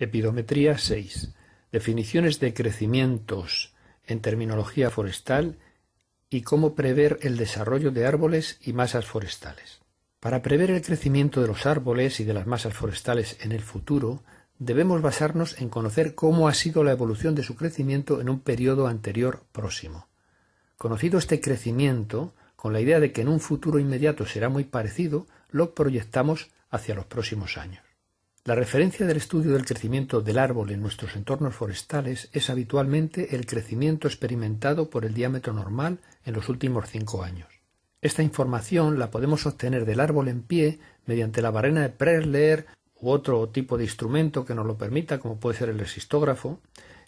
Epidometría 6. Definiciones de crecimientos en terminología forestal y cómo prever el desarrollo de árboles y masas forestales. Para prever el crecimiento de los árboles y de las masas forestales en el futuro, debemos basarnos en conocer cómo ha sido la evolución de su crecimiento en un periodo anterior próximo. Conocido este crecimiento, con la idea de que en un futuro inmediato será muy parecido, lo proyectamos hacia los próximos años. La referencia del estudio del crecimiento del árbol en nuestros entornos forestales es habitualmente el crecimiento experimentado por el diámetro normal en los últimos cinco años. Esta información la podemos obtener del árbol en pie mediante la varena de Prerler u otro tipo de instrumento que nos lo permita, como puede ser el resistógrafo,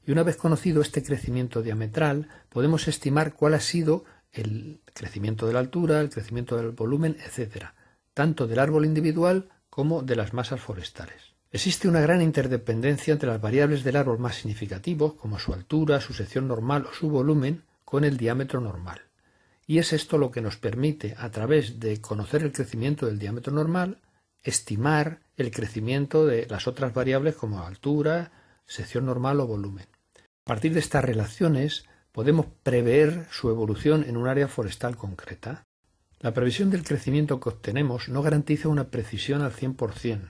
y una vez conocido este crecimiento diametral, podemos estimar cuál ha sido el crecimiento de la altura, el crecimiento del volumen, etc., tanto del árbol individual como de las masas forestales. Existe una gran interdependencia entre las variables del árbol más significativos, como su altura, su sección normal o su volumen, con el diámetro normal. Y es esto lo que nos permite, a través de conocer el crecimiento del diámetro normal, estimar el crecimiento de las otras variables como altura, sección normal o volumen. A partir de estas relaciones podemos prever su evolución en un área forestal concreta. La previsión del crecimiento que obtenemos no garantiza una precisión al 100%,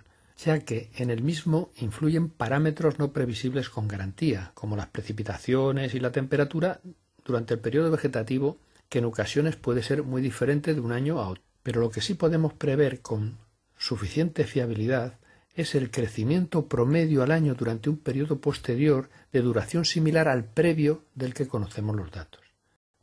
ya que en el mismo influyen parámetros no previsibles con garantía, como las precipitaciones y la temperatura durante el periodo vegetativo, que en ocasiones puede ser muy diferente de un año a otro. Pero lo que sí podemos prever con suficiente fiabilidad es el crecimiento promedio al año durante un periodo posterior de duración similar al previo del que conocemos los datos.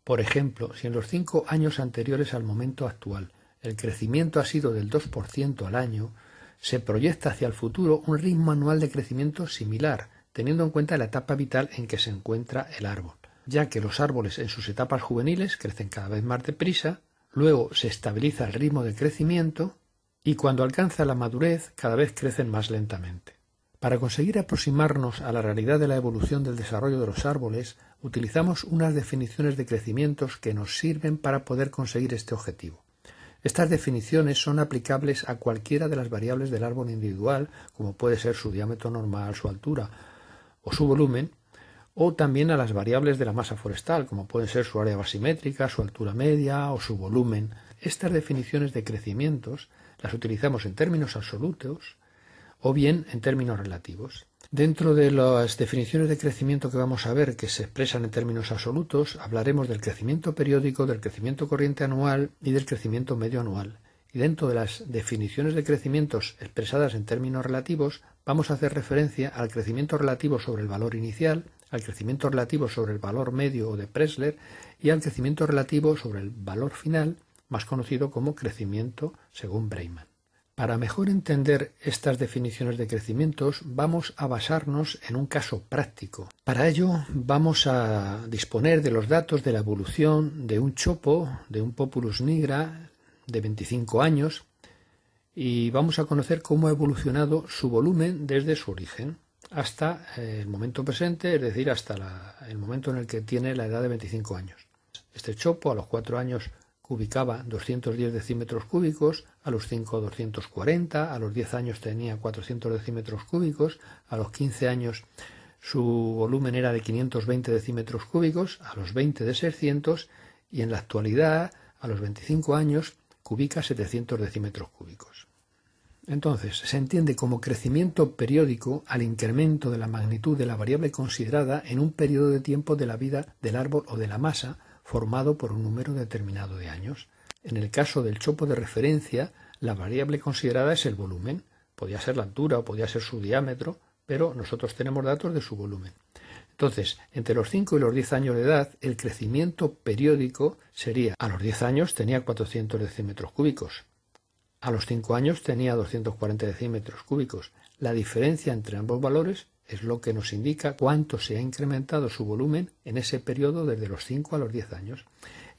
Por ejemplo, si en los cinco años anteriores al momento actual el crecimiento ha sido del 2% al año, se proyecta hacia el futuro un ritmo anual de crecimiento similar, teniendo en cuenta la etapa vital en que se encuentra el árbol, ya que los árboles en sus etapas juveniles crecen cada vez más deprisa, luego se estabiliza el ritmo de crecimiento y cuando alcanza la madurez cada vez crecen más lentamente. Para conseguir aproximarnos a la realidad de la evolución del desarrollo de los árboles, utilizamos unas definiciones de crecimientos que nos sirven para poder conseguir este objetivo. Estas definiciones son aplicables a cualquiera de las variables del árbol individual, como puede ser su diámetro normal, su altura o su volumen, o también a las variables de la masa forestal, como pueden ser su área basimétrica, su altura media o su volumen. Estas definiciones de crecimientos las utilizamos en términos absolutos o bien en términos relativos. Dentro de las definiciones de crecimiento que vamos a ver, que se expresan en términos absolutos, hablaremos del crecimiento periódico, del crecimiento corriente anual y del crecimiento medio anual. Y dentro de las definiciones de crecimientos expresadas en términos relativos, vamos a hacer referencia al crecimiento relativo sobre el valor inicial, al crecimiento relativo sobre el valor medio o de Pressler y al crecimiento relativo sobre el valor final, más conocido como crecimiento según Breiman. Para mejor entender estas definiciones de crecimientos vamos a basarnos en un caso práctico. Para ello vamos a disponer de los datos de la evolución de un chopo, de un populus nigra de 25 años y vamos a conocer cómo ha evolucionado su volumen desde su origen hasta eh, el momento presente, es decir, hasta el momento en el que tiene la edad de 25 años. Este chopo a los 4 años ubicaba 210 decímetros cúbicos, a los 5 240, a los 10 años tenía 400 decímetros cúbicos, a los 15 años su volumen era de 520 decímetros cúbicos, a los 20 de 600 y en la actualidad, a los 25 años, cubica 700 decímetros cúbicos. Entonces, se entiende como crecimiento periódico al incremento de la magnitud de la variable considerada en un periodo de tiempo de la vida del árbol o de la masa, formado por un número determinado de años. En el caso del chopo de referencia, la variable considerada es el volumen. Podía ser la altura o podía ser su diámetro, pero nosotros tenemos datos de su volumen. Entonces, entre los 5 y los 10 años de edad, el crecimiento periódico sería, a los 10 años tenía 400 decímetros cúbicos, a los 5 años tenía 240 decímetros cúbicos. La diferencia entre ambos valores es lo que nos indica cuánto se ha incrementado su volumen en ese periodo desde los 5 a los 10 años.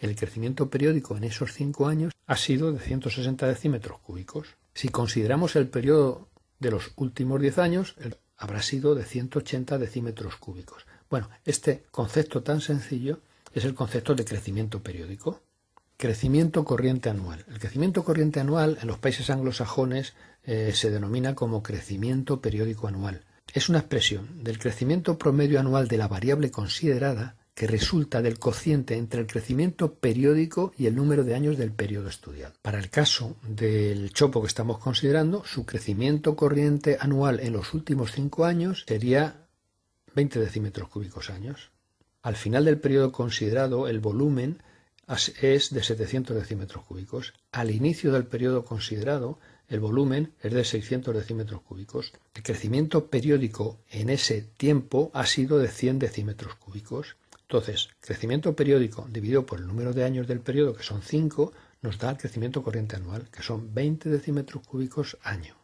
El crecimiento periódico en esos 5 años ha sido de 160 decímetros cúbicos. Si consideramos el periodo de los últimos 10 años, habrá sido de 180 decímetros cúbicos. Bueno, este concepto tan sencillo es el concepto de crecimiento periódico. Crecimiento corriente anual. El crecimiento corriente anual en los países anglosajones eh, se denomina como crecimiento periódico anual es una expresión del crecimiento promedio anual de la variable considerada que resulta del cociente entre el crecimiento periódico y el número de años del periodo estudiado. Para el caso del chopo que estamos considerando, su crecimiento corriente anual en los últimos cinco años sería 20 decímetros cúbicos años. Al final del periodo considerado, el volumen es de 700 decímetros cúbicos. Al inicio del periodo considerado, el volumen es de 600 decímetros cúbicos. El crecimiento periódico en ese tiempo ha sido de 100 decímetros cúbicos. Entonces, crecimiento periódico dividido por el número de años del periodo, que son 5, nos da el crecimiento corriente anual, que son 20 decímetros cúbicos año.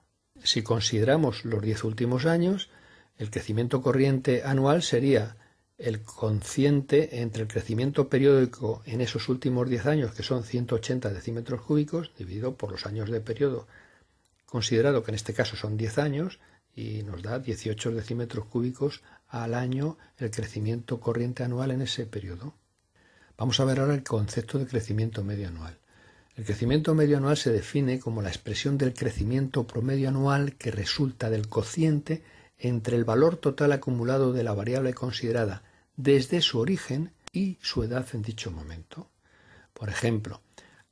Si consideramos los 10 últimos años, el crecimiento corriente anual sería el consciente entre el crecimiento periódico en esos últimos 10 años, que son 180 decímetros cúbicos, dividido por los años de periodo, considerado que en este caso son 10 años y nos da 18 decímetros cúbicos al año el crecimiento corriente anual en ese periodo. Vamos a ver ahora el concepto de crecimiento medio anual. El crecimiento medio anual se define como la expresión del crecimiento promedio anual que resulta del cociente entre el valor total acumulado de la variable considerada desde su origen y su edad en dicho momento. Por ejemplo,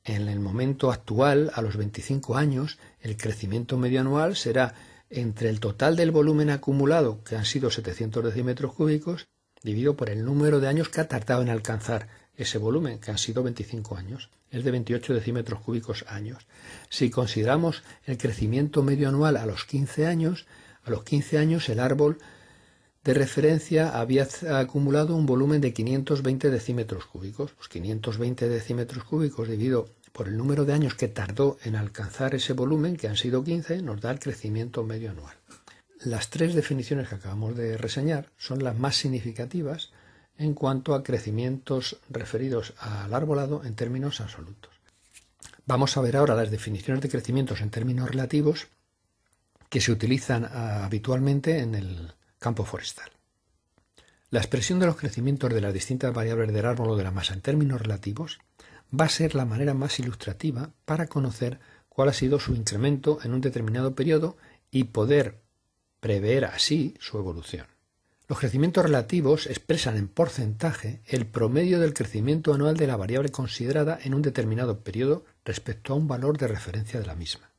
en el momento actual, a los 25 años, el crecimiento medio anual será entre el total del volumen acumulado, que han sido 700 decímetros cúbicos, dividido por el número de años que ha tardado en alcanzar ese volumen, que han sido 25 años. Es de 28 decímetros cúbicos años. Si consideramos el crecimiento medio anual a los 15 años, a los 15 años el árbol de referencia había acumulado un volumen de 520 decímetros cúbicos. Los pues 520 decímetros cúbicos dividido por el número de años que tardó en alcanzar ese volumen, que han sido 15, nos da el crecimiento medio anual. Las tres definiciones que acabamos de reseñar son las más significativas en cuanto a crecimientos referidos al arbolado en términos absolutos. Vamos a ver ahora las definiciones de crecimientos en términos relativos que se utilizan ah, habitualmente en el, campo forestal. La expresión de los crecimientos de las distintas variables del árbol o de la masa en términos relativos va a ser la manera más ilustrativa para conocer cuál ha sido su incremento en un determinado periodo y poder prever así su evolución. Los crecimientos relativos expresan en porcentaje el promedio del crecimiento anual de la variable considerada en un determinado periodo respecto a un valor de referencia de la misma.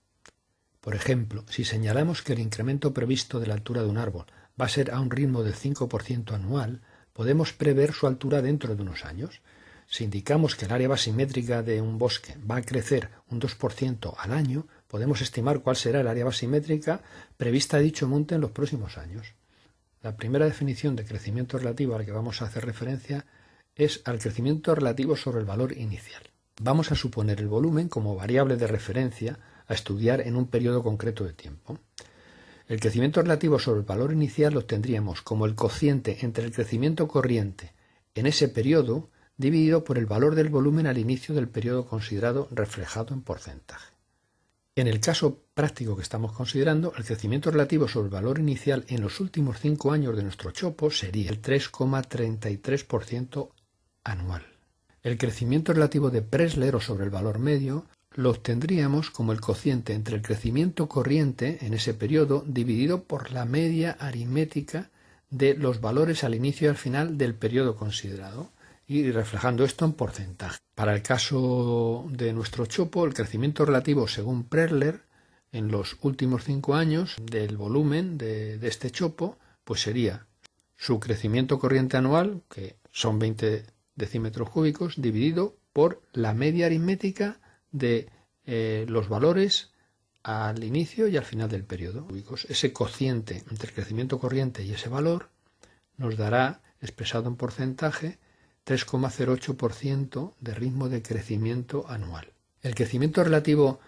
Por ejemplo, si señalamos que el incremento previsto de la altura de un árbol va a ser a un ritmo del 5% anual, podemos prever su altura dentro de unos años. Si indicamos que el área basimétrica de un bosque va a crecer un 2% al año, podemos estimar cuál será el área basimétrica prevista a dicho monte en los próximos años. La primera definición de crecimiento relativo al que vamos a hacer referencia es al crecimiento relativo sobre el valor inicial. Vamos a suponer el volumen como variable de referencia a estudiar en un periodo concreto de tiempo. El crecimiento relativo sobre el valor inicial lo tendríamos como el cociente entre el crecimiento corriente en ese periodo dividido por el valor del volumen al inicio del periodo considerado reflejado en porcentaje. En el caso práctico que estamos considerando, el crecimiento relativo sobre el valor inicial en los últimos cinco años de nuestro chopo sería el 3,33% anual. El crecimiento relativo de Pressler sobre el valor medio lo obtendríamos como el cociente entre el crecimiento corriente en ese periodo dividido por la media aritmética de los valores al inicio y al final del periodo considerado y reflejando esto en porcentaje. Para el caso de nuestro chopo, el crecimiento relativo según Preller, en los últimos cinco años del volumen de, de este chopo, pues sería su crecimiento corriente anual, que son 20 decímetros cúbicos, dividido por la media aritmética de eh, los valores al inicio y al final del periodo. Ese cociente entre el crecimiento corriente y ese valor nos dará, expresado en porcentaje, 3,08% de ritmo de crecimiento anual. El crecimiento relativo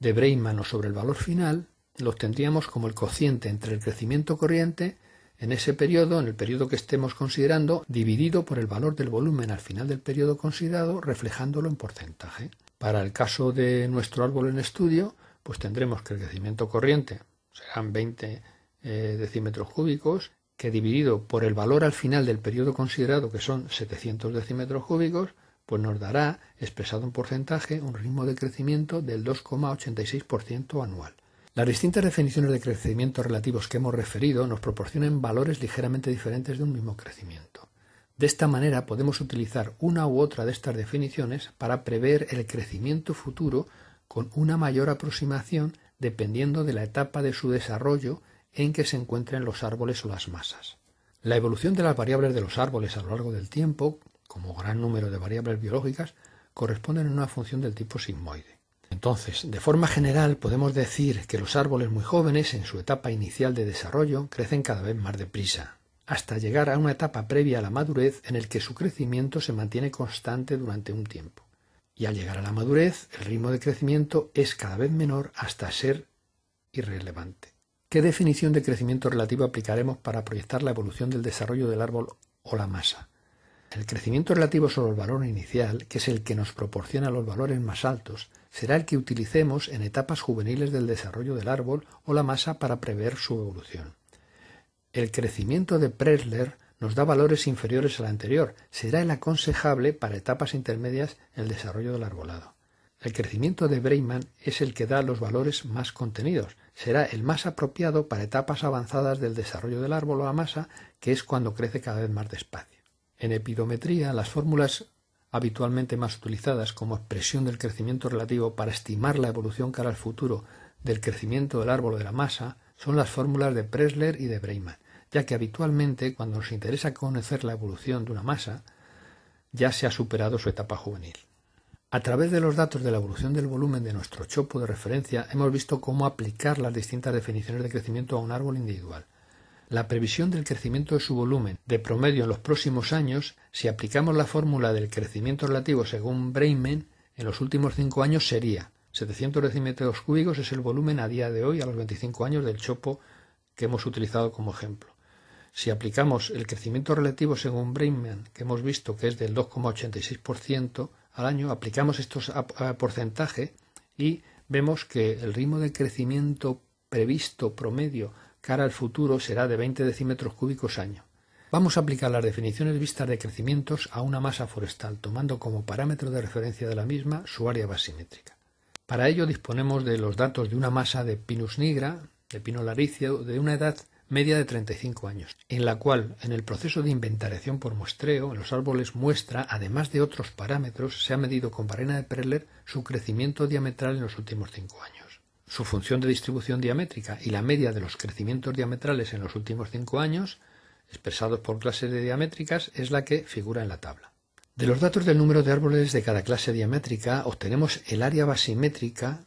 de Breitman sobre el valor final lo obtendríamos como el cociente entre el crecimiento corriente en ese periodo, en el periodo que estemos considerando, dividido por el valor del volumen al final del periodo considerado, reflejándolo en porcentaje. Para el caso de nuestro árbol en estudio, pues tendremos que el crecimiento corriente serán 20 eh, decímetros cúbicos, que dividido por el valor al final del periodo considerado, que son 700 decímetros cúbicos, pues nos dará, expresado en porcentaje, un ritmo de crecimiento del 2,86% anual. Las distintas definiciones de crecimiento relativos que hemos referido nos proporcionan valores ligeramente diferentes de un mismo crecimiento. De esta manera podemos utilizar una u otra de estas definiciones para prever el crecimiento futuro con una mayor aproximación dependiendo de la etapa de su desarrollo en que se encuentren los árboles o las masas. La evolución de las variables de los árboles a lo largo del tiempo, como gran número de variables biológicas, corresponden a una función del tipo sigmoide. Entonces, de forma general, podemos decir que los árboles muy jóvenes, en su etapa inicial de desarrollo, crecen cada vez más deprisa, hasta llegar a una etapa previa a la madurez en el que su crecimiento se mantiene constante durante un tiempo. Y al llegar a la madurez, el ritmo de crecimiento es cada vez menor hasta ser irrelevante. ¿Qué definición de crecimiento relativo aplicaremos para proyectar la evolución del desarrollo del árbol o la masa? El crecimiento relativo sobre el valor inicial, que es el que nos proporciona los valores más altos, será el que utilicemos en etapas juveniles del desarrollo del árbol o la masa para prever su evolución. El crecimiento de Pressler nos da valores inferiores al anterior. Será el aconsejable para etapas intermedias en el desarrollo del arbolado. El crecimiento de Breiman es el que da los valores más contenidos. Será el más apropiado para etapas avanzadas del desarrollo del árbol o la masa, que es cuando crece cada vez más despacio. En epidometría, las fórmulas habitualmente más utilizadas como expresión del crecimiento relativo para estimar la evolución cara al futuro del crecimiento del árbol o de la masa son las fórmulas de Pressler y de Breiman ya que habitualmente cuando nos interesa conocer la evolución de una masa, ya se ha superado su etapa juvenil. A través de los datos de la evolución del volumen de nuestro chopo de referencia hemos visto cómo aplicar las distintas definiciones de crecimiento a un árbol individual. La previsión del crecimiento de su volumen de promedio en los próximos años, si aplicamos la fórmula del crecimiento relativo según Bremen, en los últimos cinco años sería 700 decímetros cúbicos es el volumen a día de hoy a los 25 años del chopo que hemos utilizado como ejemplo. Si aplicamos el crecimiento relativo según Brinkman, que hemos visto que es del 2,86% al año, aplicamos estos ah, ah, porcentaje y vemos que el ritmo de crecimiento previsto promedio cara al futuro será de 20 decímetros cúbicos año. Vamos a aplicar las definiciones vistas de crecimientos a una masa forestal, tomando como parámetro de referencia de la misma su área basimétrica. Para ello disponemos de los datos de una masa de Pinus nigra, de Pino laricio, de una edad media de 35 años, en la cual, en el proceso de inventariación por muestreo, en los árboles muestra, además de otros parámetros, se ha medido con barrena de Perler su crecimiento diametral en los últimos cinco años. Su función de distribución diamétrica y la media de los crecimientos diametrales en los últimos cinco años, expresados por clases de diamétricas, es la que figura en la tabla. De los datos del número de árboles de cada clase diamétrica obtenemos el área basimétrica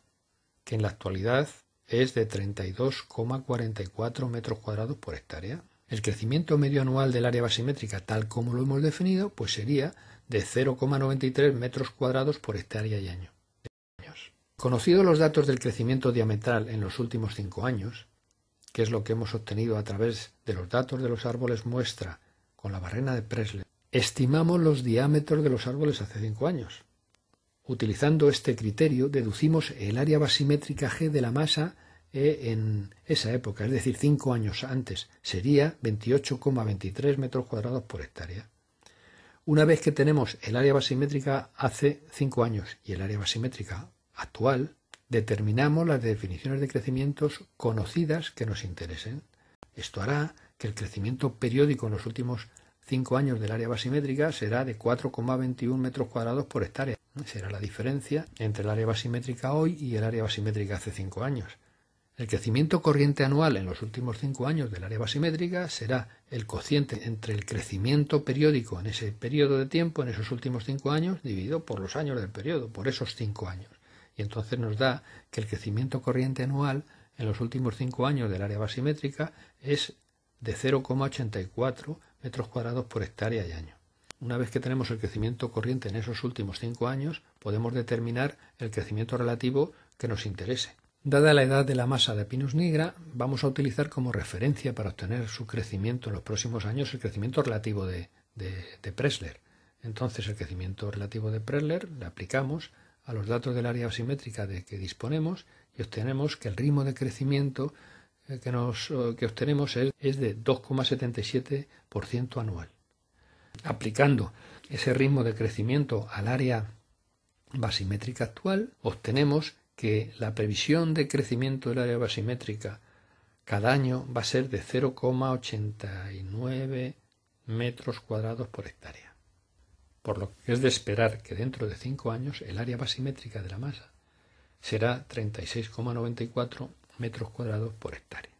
que en la actualidad es de 32,44 metros cuadrados por hectárea. El crecimiento medio anual del área basimétrica, tal como lo hemos definido, pues sería de 0,93 metros cuadrados por hectárea y año. Conocidos los datos del crecimiento diametral en los últimos cinco años, que es lo que hemos obtenido a través de los datos de los árboles muestra con la barrena de Presley, estimamos los diámetros de los árboles hace cinco años. Utilizando este criterio, deducimos el área basimétrica G de la masa e en esa época, es decir, cinco años antes. Sería 28,23 metros cuadrados por hectárea. Una vez que tenemos el área basimétrica hace cinco años y el área basimétrica actual, determinamos las definiciones de crecimientos conocidas que nos interesen. Esto hará que el crecimiento periódico en los últimos 5 años del área basimétrica será de 4,21 metros cuadrados por hectárea. Será la diferencia entre el área basimétrica hoy y el área basimétrica hace 5 años. El crecimiento corriente anual en los últimos 5 años del área basimétrica será el cociente entre el crecimiento periódico en ese periodo de tiempo, en esos últimos 5 años, dividido por los años del periodo, por esos 5 años. Y entonces nos da que el crecimiento corriente anual en los últimos 5 años del área basimétrica es de 0,84 metros cuadrados por hectárea y año. Una vez que tenemos el crecimiento corriente en esos últimos cinco años, podemos determinar el crecimiento relativo que nos interese. Dada la edad de la masa de Pinus nigra, vamos a utilizar como referencia para obtener su crecimiento en los próximos años el crecimiento relativo de, de, Pressler. Entonces el crecimiento relativo de Pressler le aplicamos a los datos del área asimétrica de que disponemos y obtenemos que el ritmo de crecimiento que, nos, eh, que obtenemos es, es de 2,77% anual. Aplicando ese ritmo de crecimiento al área basimétrica actual, obtenemos que la previsión de crecimiento del área basimétrica cada año va a ser de 0,89 metros cuadrados por hectárea. Por lo que es de esperar que dentro de 5 años el área basimétrica de la masa será 36,94 metros cuadrados por hectárea.